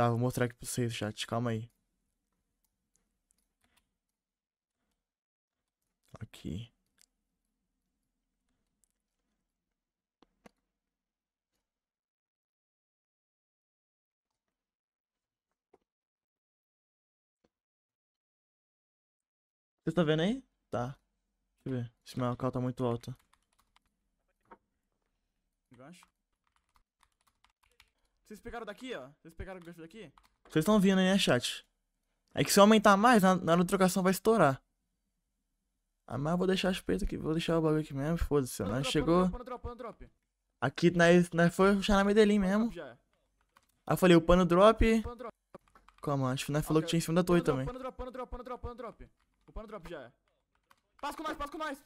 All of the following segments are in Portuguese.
Tá, vou mostrar aqui pra vocês, chat. Calma aí. Aqui. Você tá vendo aí? Tá. Deixa eu ver. Esse meu cal tá muito alto. acho. Vocês pegaram daqui, ó? Vocês pegaram o gancho daqui? Vocês estão vendo aí, né, chat? É que se eu aumentar mais, na, na hora da trocação vai estourar. Ah, mas eu vou deixar as peitas aqui, vou deixar o bagulho aqui mesmo, foda-se, nós né? Chegou. Drop, drop. Aqui nós, né, nós né, foi puxar na Medellín mesmo. É. Aí ah, eu falei, o pano drop. Calma, acho que nós falou que tinha em cima da torre também. Pano drop, pano drop, pano drop, pano drop. O pano drop já é. Passa com nós, passa com nós.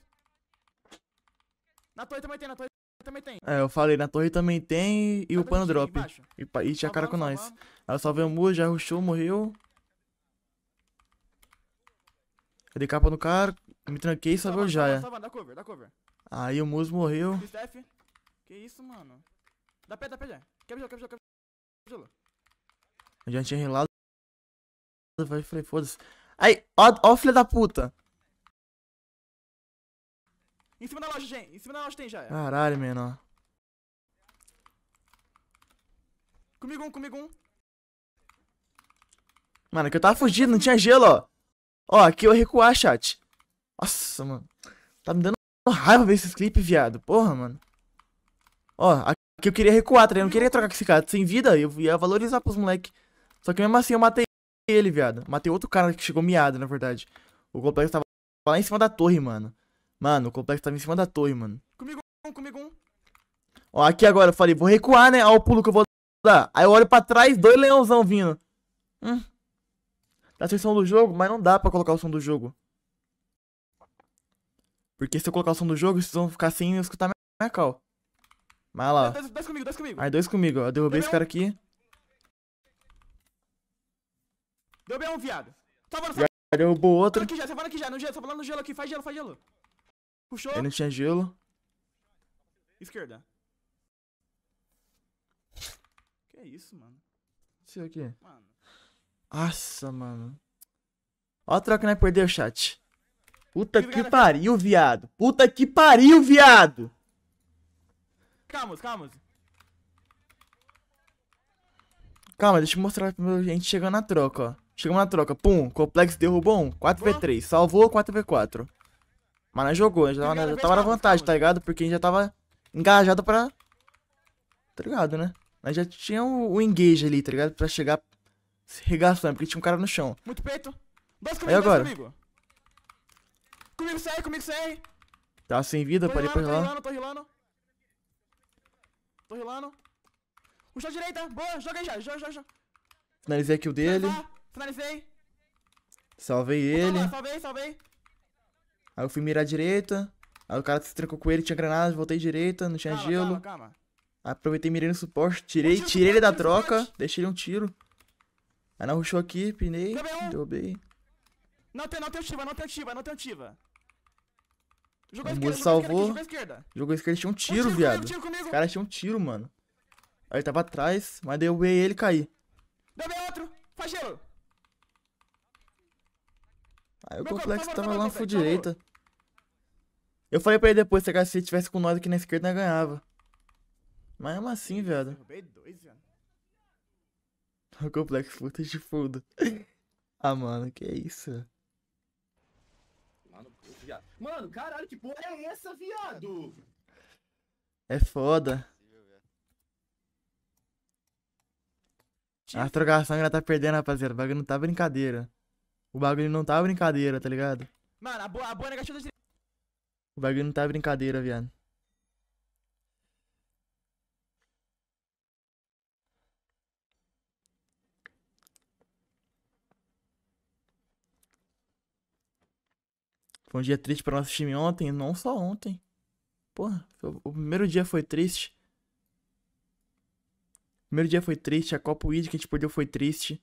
Na torre também tem, na torre também tem. É, eu falei, na torre também tem e tá o pano drop. Embaixo. E, e tinha tá cara com tá nós. Ela só veio o muro, já rushou, morreu. Cadê capa no cara, me tranquei e só veio o Jaya. Salva, dá cover, dá cover. Aí o Muso morreu. Steph. Que isso, mano. Dá pé, dá pé já. Quebra gelo, quebra quebra gelo. Eu já tinha relado. Falei, foda-se. Aí, ó, ó filha da puta. Em cima da loja, gente. Em cima da loja tem já. É. Caralho, menor. Comigo um, comigo um. Mano, que eu tava fugindo, não tinha gelo, ó. Ó, aqui eu recuar, chat. Nossa, mano. Tá me dando raiva ver esses clipes, viado. Porra, mano. Ó, aqui eu queria recuar, tá ligado? Eu não queria trocar com esse cara. Sem vida, eu ia valorizar pros moleque. Só que mesmo assim eu matei ele, viado. Matei outro cara que chegou miado, na verdade. O complexo tava lá em cima da torre, mano. Mano, o complexo tava em cima da torre, mano. Comigo um, comigo um. Ó, aqui agora, eu falei, vou recuar, né? Ó o pulo que eu vou dar. Aí eu olho pra trás, dois leãozão vindo. Hum. Dá Tá o som do jogo, mas não dá pra colocar o som do jogo. Porque se eu colocar o som do jogo, vocês vão ficar sem escutar minha, minha call. Mas lá, ó. Dois, desce comigo, dois comigo. Aí, dois comigo, ó. Derrubei esse cara aqui. Deu bem um, viado. Tá, mano, sai. Derrubou outro. Aqui já, você aqui já. No gelo, só lá no gelo aqui. Faz gelo, faz gelo. Puxou. não tinha gelo. Esquerda. Que isso, mano? Isso aqui. Mano. Nossa, mano. Ó a troca, né? Perdeu o chat. Puta que, que pariu, viado. Puta que pariu, viado. Calma, calma. Calma, deixa eu mostrar pra gente chegando na troca, ó. Chegamos na troca. Pum, complexo derrubou um. 4v3. Salvou 4v4. Mas nós jogou, a gente tava, já tava na vantagem, tá ligado? Porque a gente já tava engajado pra. Tá ligado, né? Nós já tinha o, o engage ali, tá ligado? Pra chegar regaçando, porque tinha um cara no chão. Muito peito. Dois comigo, Aí agora. Dois comigo. comigo sai, comigo sai. Tá sem vida, parei ir pra lá. Tô rilando, tô rilando. Puxou a direita, boa, joga aí já, joga, joga. Finalizei a o dele. Finalizei. Salvei ele. Salvei, salvei. Aí eu fui mirar à direita. Aí o cara se trancou com ele, tinha granada, voltei à direita, não tinha calma, gelo. Calma, calma. Aproveitei, mirei no suporte, tirei, tirei ele da troca, deixei ele um tiro. Aí não rushou aqui, pinei, derrubei. Não tem, não tem ativa, não tem ativa, não tem ativa. Jogou a esquerda, salvou. Jogou a esquerda. Jogou a esquerda, tinha um tiro, um tiro viado. Comigo, tiro Os caras tinham um tiro, mano. Aí ele tava atrás, mas derrubei ele e caí. bem outro, faz gelo. Aí o complexo tava lá na full direita. Eu falei pra ele depois, se a tivesse com nós aqui na esquerda, nós ganhava. Mas é assim, velho. O complexo footage de fundo. ah, mano, que isso? Mano, viado. Mano, caralho, que porra é essa, viado? É foda. A trocação ainda tá perdendo, rapaziada. O bagulho não tá brincadeira. O bagulho não tá brincadeira, tá ligado? Mano, a boa, a boa negativa é da o bagulho não tá brincadeira, viado. Foi um dia triste para nosso time ontem, não só ontem. Porra, o primeiro dia foi triste. O primeiro dia foi triste, a Copa Weed que a gente perdeu foi triste.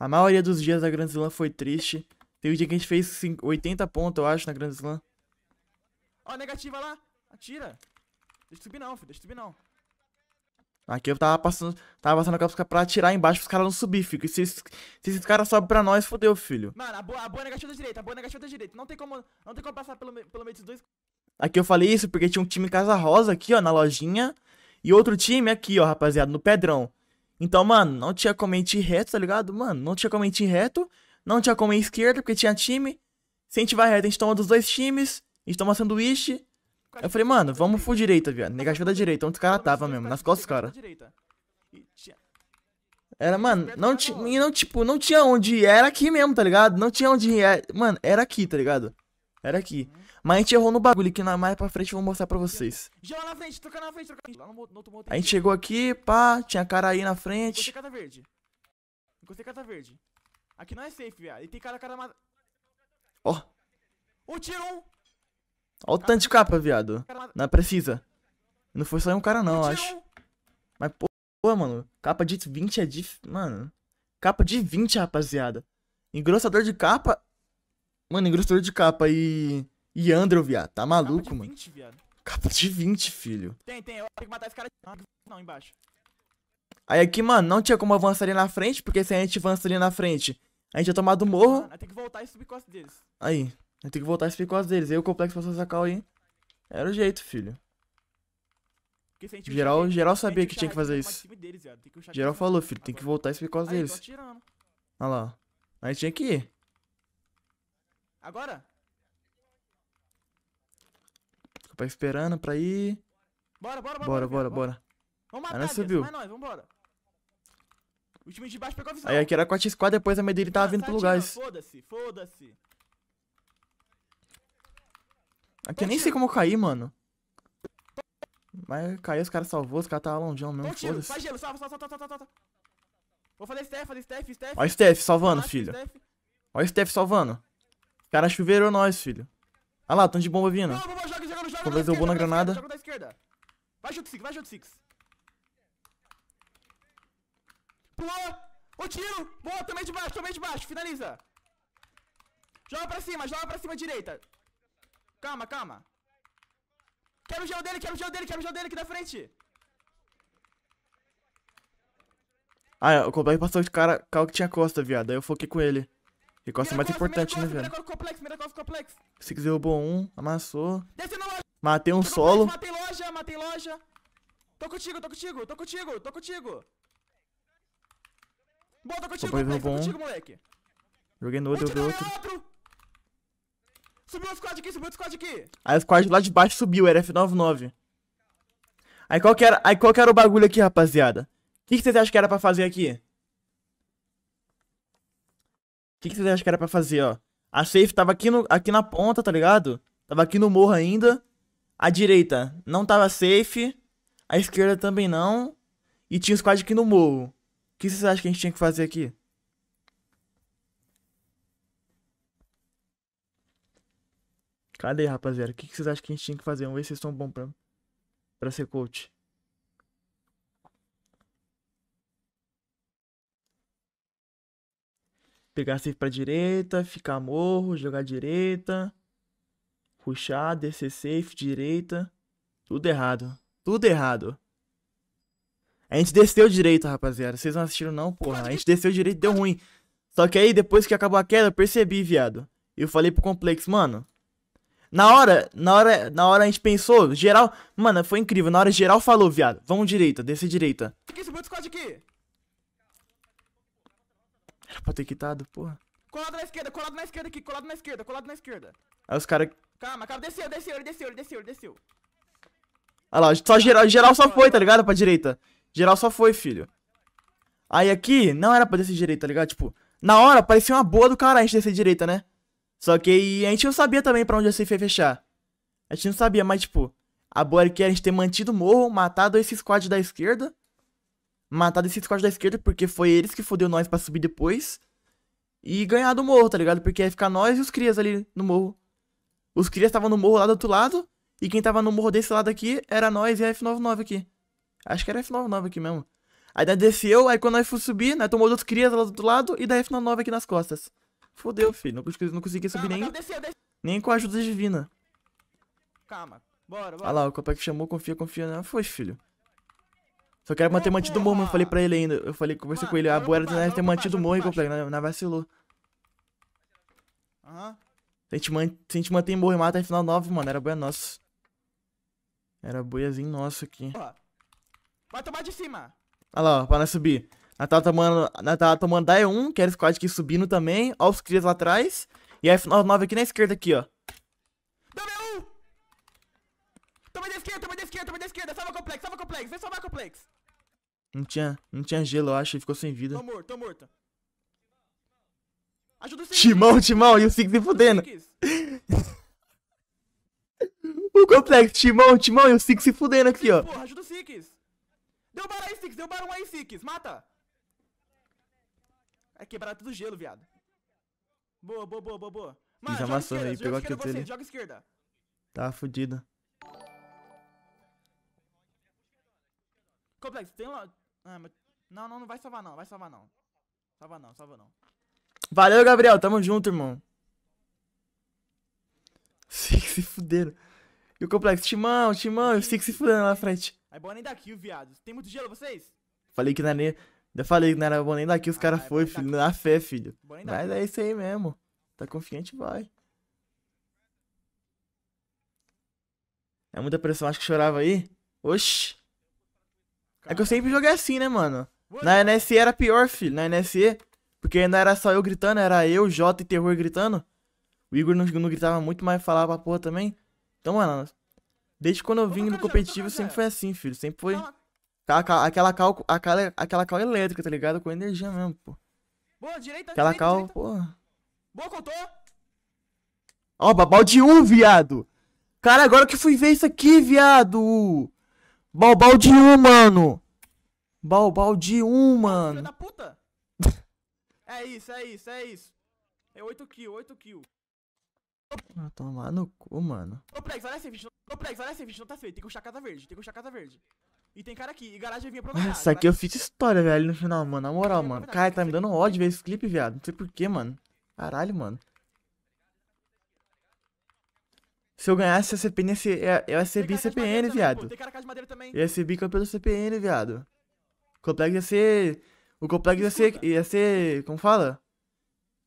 A maioria dos dias da Grand Slam foi triste. Tem o dia que a gente fez 80 pontos, eu acho, na Grand Slam. Ó, negativa lá. Atira. Deixa subir não, filho. Deixa subir não. Aqui eu tava passando, tava passando a pra atirar embaixo os caras não subir, filho. E se, se esses caras sobem pra nós, fodeu, filho. Mano, a boa, a boa é negativa da direita, a boa é negativa da direita. Não tem como, não tem como passar pelo, pelo meio dos dois. Aqui eu falei isso porque tinha um time Casa Rosa aqui, ó, na lojinha. E outro time aqui, ó, rapaziada, no Pedrão. Então, mano, não tinha como ir reto, tá ligado? Mano, não tinha como ir reto. Não tinha como ir esquerda, porque tinha time. Se a gente vai reto, a gente toma dos dois times gente toma sanduíche. eu falei, mano, vamos pro direita, viado. negativo da direita, onde os caras tava mesmo, nas costas dos caras. Era, mano, não tinha, não, tipo, não tinha onde ir. Era aqui mesmo, tá ligado? Não tinha onde ir. É, mano, era aqui, tá ligado? Era aqui. Mas a gente errou no bagulho, que na mais pra frente eu vou mostrar pra vocês. Já na frente, troca na frente, troca A gente chegou aqui, pá, tinha cara aí na frente. Encostei cata verde. Encostei verde. Aqui não é safe, viado. E tem cara, cara... Ó. Oh. Ô, tirou um! Olha o tanto de capa, viado. Não é precisa. Não foi só um cara, não, eu acho. Mas, pô, mano. Capa de 20 é de. Mano. Capa de 20, rapaziada. Engrossador de capa. Mano, engrossador de capa e. E Andrew, viado. Tá maluco, capa de 20, mano. Viado. Capa de 20, filho. Tem, tem. Eu tenho que matar esse cara. de... Não, embaixo. Aí aqui, mano, não tinha como avançar ali na frente, porque se a gente avança ali na frente, a gente ia é tomar do morro. Mano, tem que voltar e subir costas deles. Aí. Eu tenho que voltar a explicar quase deles. aí o complexo passou essa cal aí. Era o jeito, filho. Geral, geral sabia que tinha que fazer isso. É geral falou, filho, tem que voltar explicar quase deles. Olha lá. Aí tinha que ir. Agora? Fica esperando pra ir. Bora, bora, bora. Bora, bora, bora. Vamos matar, é subiu. Mas é nós, vambora. O time de baixo pegou a visão. Aí aqui era x 4 depois a Medellín tava vindo pro tá lugar. Foda-se, foda-se. Aqui eu nem sei como eu caí, mano. Mas caiu, os caras salvou, os caras estavam longeão mesmo. Faz gelo, faz gelo, salva, salva, salva, salva, salva. Vou fazer Steph, fazer Steph, Steph. Ó Steph salvando, filho. Ó Steph salvando. Os cara chuveirou nós, filho. Ah lá, tão de bomba vindo. Não, bomba, joga, joga, joga. Talvez eu vou na granada. Joga da esquerda. Vai, Jot Six, vai, Jot Six. Pulou. Ô, tiro. Boa, também de baixo, também de baixo. Finaliza. Joga pra cima, joga pra cima direita. Calma, calma. Quebra o gel dele, quebra o gel dele, quebra o gel dele aqui na frente. Ah, é, o Complexo passou de cara, carro que tinha Costa, viado. Aí eu foquei com ele. E Costa é mais importante, costa, né, velho? Se complexo, roubou complexo. Six derrubou um, amassou. Desce na loja. Matei um solo. Matei loja, matei loja. Tô contigo, tô contigo, tô contigo, tô contigo. Boa, tô contigo, complexo, tô contigo, moleque. Joguei no outro, eu vi outro. outro. Subiu o squad aqui, subiu o squad aqui. Aí o squad lá de baixo subiu, era F99. Aí qual que era, aí qual que era o bagulho aqui, rapaziada? O que, que vocês acham que era pra fazer aqui? O que, que vocês acham que era pra fazer, ó? A safe tava aqui, no, aqui na ponta, tá ligado? Tava aqui no morro ainda. A direita não tava safe. A esquerda também não. E tinha o squad aqui no morro. O que vocês acham que a gente tinha que fazer aqui? Cadê, rapaziada? O que, vocês acham que a gente tinha que fazer? Vamos ver se vocês estão bons pra, pra ser coach. Pegar safe pra direita, ficar morro, jogar direita. Puxar, descer safe, direita. Tudo errado. Tudo errado. A gente desceu direito, rapaziada. Vocês não assistiram não, porra. A gente desceu direito deu ruim. Só que aí, depois que acabou a queda, eu percebi, viado. Eu falei pro Complexo, mano, na hora, na hora, na hora a gente pensou, geral. Mano, foi incrível. Na hora geral falou, viado. Vamos direita, descer direita. Que esse Discord aqui? Era pra ter quitado, porra. Colado na esquerda, colado na esquerda aqui, colado na esquerda, colado na esquerda. Aí os caras. Calma, calma, desceu, desceu, ele desceu, ele desceu, ele desceu. Olha lá, só geral, geral só foi, tá ligado? Pra direita. Geral só foi, filho. Aí aqui, não era pra descer direita, tá ligado? Tipo, na hora parecia uma boa do cara a gente descer direita, né? Só que a gente não sabia também para onde a safe ia fechar. A gente não sabia, mas tipo, a boa era que a gente ter mantido o morro, matado esse squad da esquerda. Matado esse squad da esquerda porque foi eles que fodeu nós para subir depois. E ganhar do morro, tá ligado? Porque ia ficar nós e os crias ali no morro. Os crias estavam no morro lá do outro lado. E quem tava no morro desse lado aqui era nós e a F99 aqui. Acho que era a F99 aqui mesmo. Aí nós desceu, aí quando nós fomos subir, nós tomou dos crias lá do outro lado e da F99 aqui nas costas. Fodeu, filho. Não, consegui, não conseguia subir nem, nem com a ajuda divina. Calma. Bora, bora. Olha lá, o copa que chamou, confia, confia. Não né? foi, filho. Só quero manter é, mantido o é, morro, eu falei pra ele ainda. Eu falei, conversei mano, com ele. A boa era de ter mantido o morro, Copa, não né? vacilou. Aham. Uhum. Se, a gente man... Se a gente mantém morro e mata, em final 9, mano. Era boia nossa. Era boiazinho nosso aqui. Vai tomar de cima. Olha lá, ó, pra nós subir. Nós tava tomando, nós tava tomando Dae 1, que era o squad aqui subindo também. Ó os crias lá atrás. E a F99 aqui na esquerda aqui, ó. Tomei um! Tomei da esquerda, tomei da esquerda, tomei da esquerda. Salva o complexo, salva o complexo. Vem salvar o complexo. Não tinha, não tinha gelo, eu acho. Ele ficou sem vida. Tô morto, tô morto. Ajuda o Six. Timão, Timão. E o Six se fudendo. o complexo. Timão, Timão. E o Six se fudendo aqui, ó. Porra, ajuda o Six. Deu bar aí, Six. Deu bar um aí, Six. Mata. É quebrar tudo gelo, viado. Boa, boa, boa, boa, boa. Mano, já amassou aí, pegou aqui dele. Joga esquerda. Tá fudido. Complexo, tem lá. Ah, mas... Não, não, não vai salvar não, vai salvar não. Salva não, salva não. Valeu, Gabriel, tamo junto, irmão. Sei que se fuderam. E o complexo, Timão, Timão, eu sei que se fuderam lá na frente. É bom nem daqui, viado. Tem muito gelo vocês? Falei que na é nem. Eu falei que não era bom nem daqui, os caras ah, é foi, filho. Na fé, filho. Mas é isso aí mesmo. Tá confiante, vai. É muita pressão, acho que chorava aí. Oxi. É que eu sempre joguei assim, né, mano? Na NSE era pior, filho. Na NSE. Porque ainda era só eu gritando, era eu, Jota e Terror gritando. O Igor não, não gritava muito, mas falava pra porra também. Então, mano, desde quando eu vim no competitivo sempre foi assim, filho. Sempre foi Tá, aquela cal, aquela, aquela cal elétrica, tá ligado? Com energia mesmo, pô. Boa, direita, Aquela direita, cal, direita. porra. Boa, contou. Ó, babal de um, viado. Cara, agora que fui ver isso aqui, viado. Balbal de um, mano. Balbal de um, mano. Filha Da puta. é isso, é isso, é isso. É 8 kills, 8 kills. Ah, tomar no cu, mano. Ô, Prex, olha esse vídeo. Ô, Prex, olha esse vídeo. Não tá feito. Tem que puxar a casa verde. Tem que puxar a casa verde. E tem cara aqui, e garagem vinha aproveitar. Essa aqui eu fiz história, velho, no final, mano. Na moral, é, mano. Cara, tá me dando ódio ver esse clipe, viado. Não sei porquê, mano. Caralho, mano. Se eu ganhasse a CPN, eu ia ser bi-CPN, viado. É eu ia ser bi-campeão do CPN, viado. O complexo ia ser... O complexo ia ser... Ia ser... Como fala?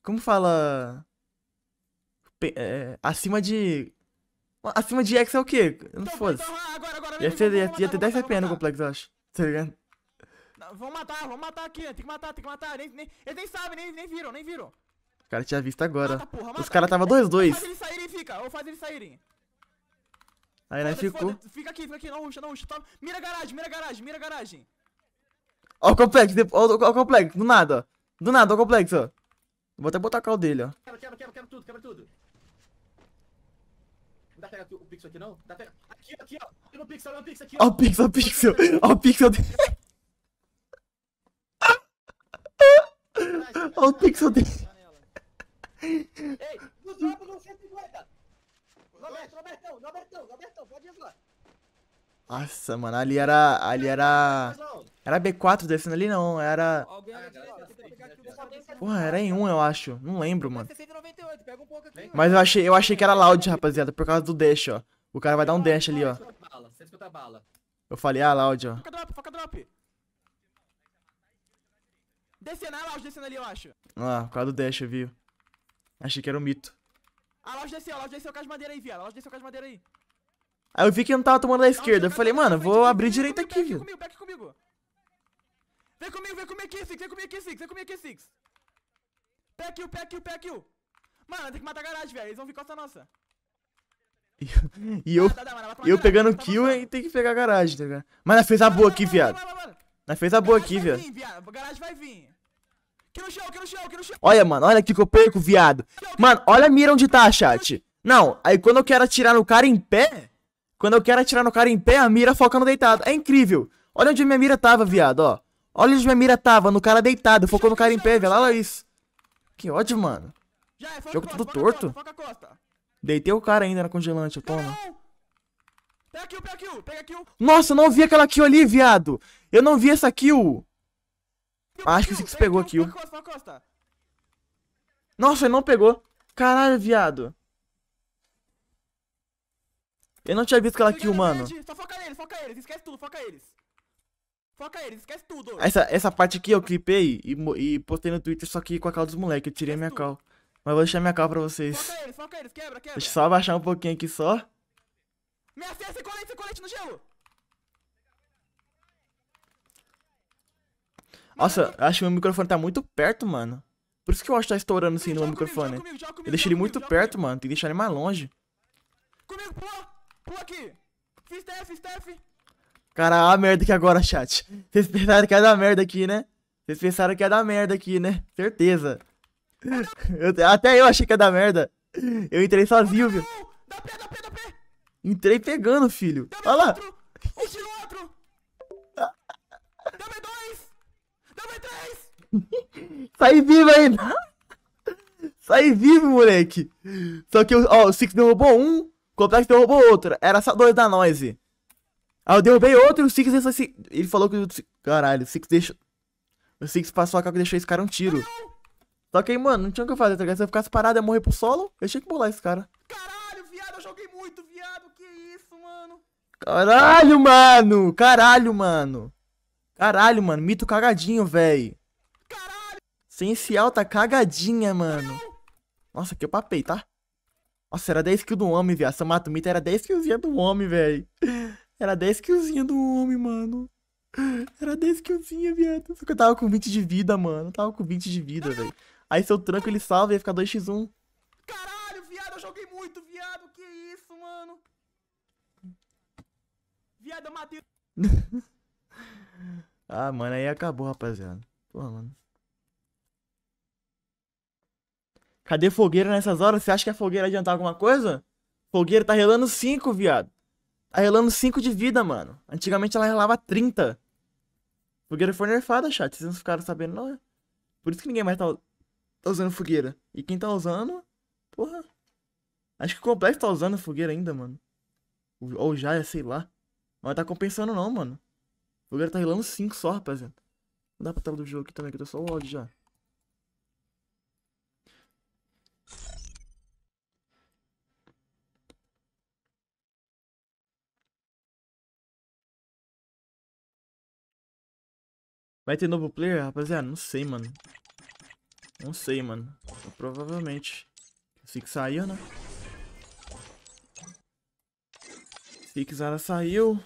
Como fala... É, acima de... Acima de X é o quê? Não então, foda-se. Então, ah, agora, agora, ia, ia, ia ter 10 CPN no complexo, eu acho. Tá ligado? Não, vamos matar, vamos matar aqui, tem que matar, tem que matar. Nem, nem, eles nem sabem, nem, nem viram, nem viram. O cara tinha visto agora. Mata, porra, mata. Os caras tava 2-2. vou fazer eles saírem e fica, vou fazer eles saírem. Aí nós né, ficou. Fica aqui, fica aqui, não ruxa, não ruxa. Tá... Mira garagem, mira garagem, mira garagem. Ó o complexo, ó, ó, ó o complexo, do nada, ó. Do nada, ó o complexo, ó. Vou até botar a cal dele, ó. quebra, quebra, quebra tudo, quebra tudo dá pega aqui, o pixel aqui não? Dá pega. Aqui, aqui, ó. Aqui no pixel, no pixel, aqui, ó. Ó o pixel, ó o pixel. Ó o pixel dele. Ó o pixel dele. Ei, no drop não 150. Roberto, Robertão, Robertão, Robertão, pode ir lá. Nossa, mano, ali era. Ali era. Era B4 descendo ali não, era. Alguém era é Porra, era em um, eu acho. Não lembro, mano. Mas eu achei, eu achei que era loud, rapaziada, por causa do dash, ó. O cara vai dar um dash ali, ó. Eu falei, ah, loud, ó. Foca drop, foca drop. Descendo, né, loud descendo ali, eu acho. Ah, por causa do dash, viu. Achei que era um mito. Ah, loud desceu, loud desceu com aí, viado. loud desceu com aí. Aí eu vi que ele não tava tomando da esquerda. Eu falei, mano, vou abrir direito aqui, viu. Comigo, back comigo. Vem comigo, vem comigo aqui, Six. Vem comigo aqui, Six. Vem comigo aqui, Six. Pé aqui, pé aqui, pé Mano, tem que matar a garagem, velho. Eles vão vir costa nossa. e eu, ah, tá, mano, eu pegando kill e tem que pegar a garagem, tá ligado? Mas nós fez a boa aqui, viado. Nós fez a boa aqui, viado. Garagem vai vir. Aqui no chão, aqui no chão, aqui no chão. Olha, mano, olha aqui que eu perco, viado. Mano, olha a mira onde tá, chat. Não, aí quando eu quero atirar no cara em pé, quando eu quero atirar no cara em pé, a mira foca no deitado. É incrível. Olha onde minha mira tava, viado, ó. Olha onde minha mira tava, no cara deitado. Focou no cara em pé, velho. Olha isso. Que ódio, mano. É, Jogo tudo torto. Deitei o cara ainda na congelante, toma. Pega kill, pega kill, pega kill. Nossa, eu não vi aquela kill ali, viado. Eu não vi essa kill. Acho que o Six pegou a kill. Nossa, ele não pegou. Caralho, viado. Eu não tinha visto aquela kill, mano. Só foca neles, foca eles, esquece tudo, foca eles. Foca ele, esquece tudo. Essa, essa parte aqui eu clipei e, e postei no Twitter, só que com a cal dos moleques. Eu tirei minha tudo. cal. Mas vou deixar minha cal pra vocês. Foca eles, foca eles, quebra, quebra. Deixa eu só abaixar um pouquinho aqui só. Me acessa colete, colete no gelo. Nossa, eu acho que meu microfone tá muito perto, mano. Por isso que eu acho que tá estourando assim no meu microfone. Comigo, joga comigo, eu deixei ele muito comigo, perto, mano. Tem que deixar ele mais longe. Comigo, pula! Pula aqui! Fiz TF, fiz TF! Cara, a merda que agora, chat. Vocês pensaram que ia dar merda aqui, né? Vocês pensaram que ia dar merda aqui, né? Certeza. Eu, até eu achei que ia dar merda. Eu entrei sozinho, viu? Dá pé, dá pé, dá pé. Entrei pegando, filho. Olha lá. Um tiro outro. Dá dois. Dá três. Sai vivo ainda. Sai vivo, moleque. Só que, ó, o Six derrubou um, o Complex derrubou outro. Era só dois da Noise. Aí eu derrubei outro e o Six deixou esse... Ele falou que o... Caralho, o Six deixou... O Six passou a calca e deixou esse cara um tiro. Só que aí, mano, não tinha o que eu fazer, tá ligado? Se eu ficasse parado e morrer pro solo, eu tinha que pular esse cara. Caralho, viado, eu joguei muito, viado. Que isso, mano? Caralho, mano. Caralho, mano. Caralho, mano. Mito cagadinho, véi. Caralho. Essencial tá cagadinha, mano. Nossa, que eu papei, tá? Nossa, era 10 kills do homem, viado. mato o mito era 10 kills do homem, véi. Era 10 killzinha do homem, mano. Era 10 killzinha, viado. Só que eu tava com 20 de vida, mano. Eu tava com 20 de vida, velho. Aí se eu tranco, ele salva e ia ficar 2x1. Caralho, viado, eu joguei muito, viado. Que isso, mano. Viado, eu matei. ah, mano, aí acabou, rapaziada. Porra, mano. Cadê fogueira nessas horas? Você acha que a fogueira adiantar alguma coisa? Fogueira tá relando 5, viado. Tá relando 5 de vida, mano. Antigamente ela relava 30. Fogueira foi nerfada, chat. Vocês não ficaram sabendo, não é? Por isso que ninguém mais tá, tá usando fogueira. E quem tá usando... Porra. Acho que o Complexo tá usando fogueira ainda, mano. Ou já, é, sei lá. Mas tá compensando não, mano. fogueira tá relando 5 só, rapaziada. Não dá pra tela do jogo aqui também, que eu tô só o áudio já. Vai ter novo player, rapaziada? Não sei, mano. Não sei, mano. Então, provavelmente. Six saiu, né? Six Zara saiu.